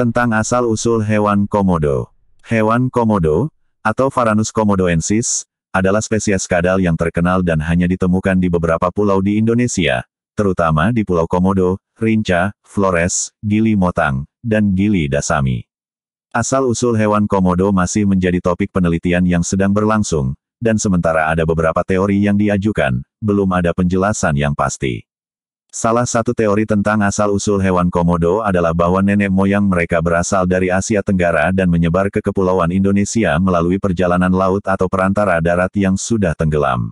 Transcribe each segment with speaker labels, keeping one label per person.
Speaker 1: Tentang asal-usul hewan komodo. Hewan komodo, atau Varanus komodoensis, adalah spesies kadal yang terkenal dan hanya ditemukan di beberapa pulau di Indonesia, terutama di Pulau Komodo, Rinca, Flores, Gili Motang, dan Gili Dasami. Asal-usul hewan komodo masih menjadi topik penelitian yang sedang berlangsung, dan sementara ada beberapa teori yang diajukan, belum ada penjelasan yang pasti. Salah satu teori tentang asal-usul hewan komodo adalah bahwa nenek moyang mereka berasal dari Asia Tenggara dan menyebar ke Kepulauan Indonesia melalui perjalanan laut atau perantara darat yang sudah tenggelam.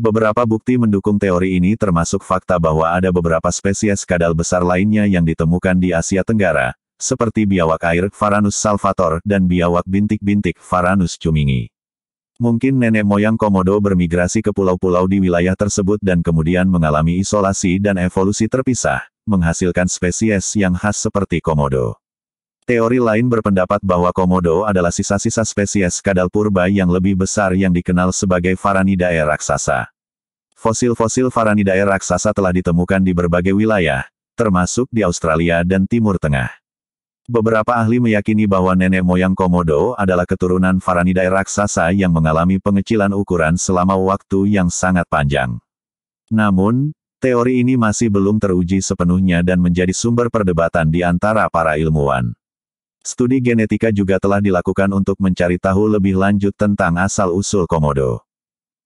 Speaker 1: Beberapa bukti mendukung teori ini termasuk fakta bahwa ada beberapa spesies kadal besar lainnya yang ditemukan di Asia Tenggara, seperti biawak air Varanus salvator dan biawak bintik-bintik Varanus cumingi. Mungkin nenek moyang Komodo bermigrasi ke pulau-pulau di wilayah tersebut dan kemudian mengalami isolasi dan evolusi terpisah, menghasilkan spesies yang khas seperti Komodo. Teori lain berpendapat bahwa Komodo adalah sisa-sisa spesies kadal purba yang lebih besar yang dikenal sebagai Varanidae raksasa. Fosil-fosil Varanidae raksasa telah ditemukan di berbagai wilayah, termasuk di Australia dan Timur Tengah. Beberapa ahli meyakini bahwa nenek moyang Komodo adalah keturunan Faranidae raksasa yang mengalami pengecilan ukuran selama waktu yang sangat panjang. Namun, teori ini masih belum teruji sepenuhnya dan menjadi sumber perdebatan di antara para ilmuwan. Studi genetika juga telah dilakukan untuk mencari tahu lebih lanjut tentang asal-usul Komodo.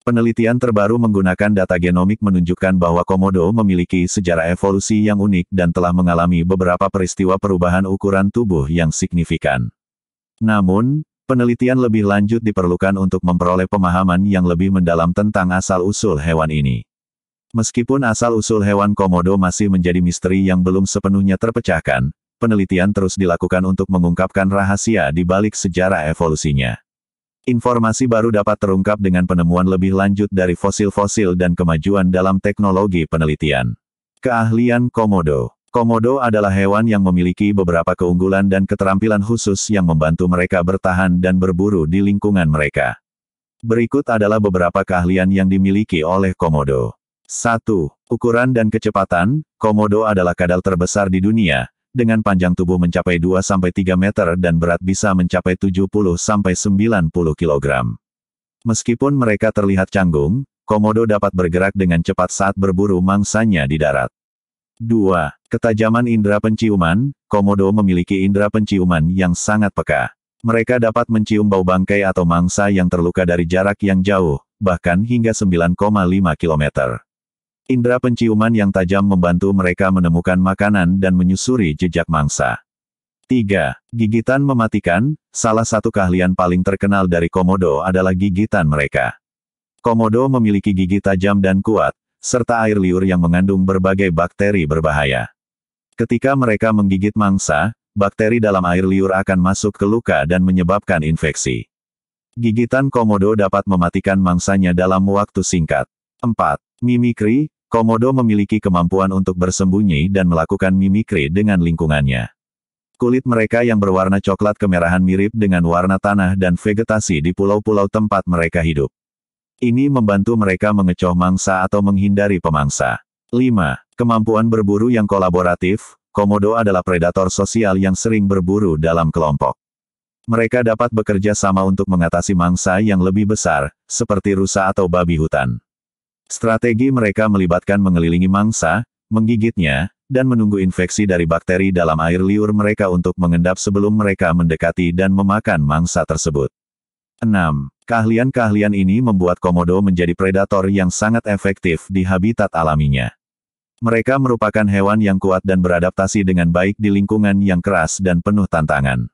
Speaker 1: Penelitian terbaru menggunakan data genomik menunjukkan bahwa komodo memiliki sejarah evolusi yang unik dan telah mengalami beberapa peristiwa perubahan ukuran tubuh yang signifikan. Namun, penelitian lebih lanjut diperlukan untuk memperoleh pemahaman yang lebih mendalam tentang asal-usul hewan ini. Meskipun asal-usul hewan komodo masih menjadi misteri yang belum sepenuhnya terpecahkan, penelitian terus dilakukan untuk mengungkapkan rahasia di balik sejarah evolusinya. Informasi baru dapat terungkap dengan penemuan lebih lanjut dari fosil-fosil dan kemajuan dalam teknologi penelitian. Keahlian Komodo Komodo adalah hewan yang memiliki beberapa keunggulan dan keterampilan khusus yang membantu mereka bertahan dan berburu di lingkungan mereka. Berikut adalah beberapa keahlian yang dimiliki oleh Komodo. 1. Ukuran dan kecepatan, Komodo adalah kadal terbesar di dunia, dengan panjang tubuh mencapai 2-3 meter dan berat bisa mencapai 70-90 kg. Meskipun mereka terlihat canggung, komodo dapat bergerak dengan cepat saat berburu mangsanya di darat. 2. Ketajaman indera penciuman, komodo memiliki indera penciuman yang sangat peka. Mereka dapat mencium bau bangkai atau mangsa yang terluka dari jarak yang jauh, bahkan hingga 9,5 kilometer. Indra penciuman yang tajam membantu mereka menemukan makanan dan menyusuri jejak mangsa. 3. Gigitan mematikan, salah satu keahlian paling terkenal dari komodo adalah gigitan mereka. Komodo memiliki gigi tajam dan kuat, serta air liur yang mengandung berbagai bakteri berbahaya. Ketika mereka menggigit mangsa, bakteri dalam air liur akan masuk ke luka dan menyebabkan infeksi. Gigitan komodo dapat mematikan mangsanya dalam waktu singkat. 4. Mimikri, Komodo memiliki kemampuan untuk bersembunyi dan melakukan mimikri dengan lingkungannya. Kulit mereka yang berwarna coklat kemerahan mirip dengan warna tanah dan vegetasi di pulau-pulau tempat mereka hidup. Ini membantu mereka mengecoh mangsa atau menghindari pemangsa. 5. Kemampuan berburu yang kolaboratif, Komodo adalah predator sosial yang sering berburu dalam kelompok. Mereka dapat bekerja sama untuk mengatasi mangsa yang lebih besar, seperti rusa atau babi hutan. Strategi mereka melibatkan mengelilingi mangsa, menggigitnya, dan menunggu infeksi dari bakteri dalam air liur mereka untuk mengendap sebelum mereka mendekati dan memakan mangsa tersebut. 6. Keahlian-keahlian ini membuat komodo menjadi predator yang sangat efektif di habitat alaminya. Mereka merupakan hewan yang kuat dan beradaptasi dengan baik di lingkungan yang keras dan penuh tantangan.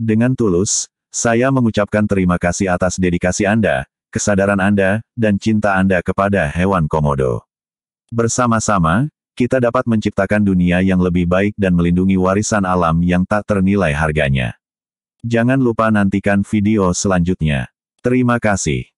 Speaker 1: Dengan tulus, saya mengucapkan terima kasih atas dedikasi Anda, kesadaran Anda, dan cinta Anda kepada hewan komodo. Bersama-sama, kita dapat menciptakan dunia yang lebih baik dan melindungi warisan alam yang tak ternilai harganya. Jangan lupa nantikan video selanjutnya. Terima kasih.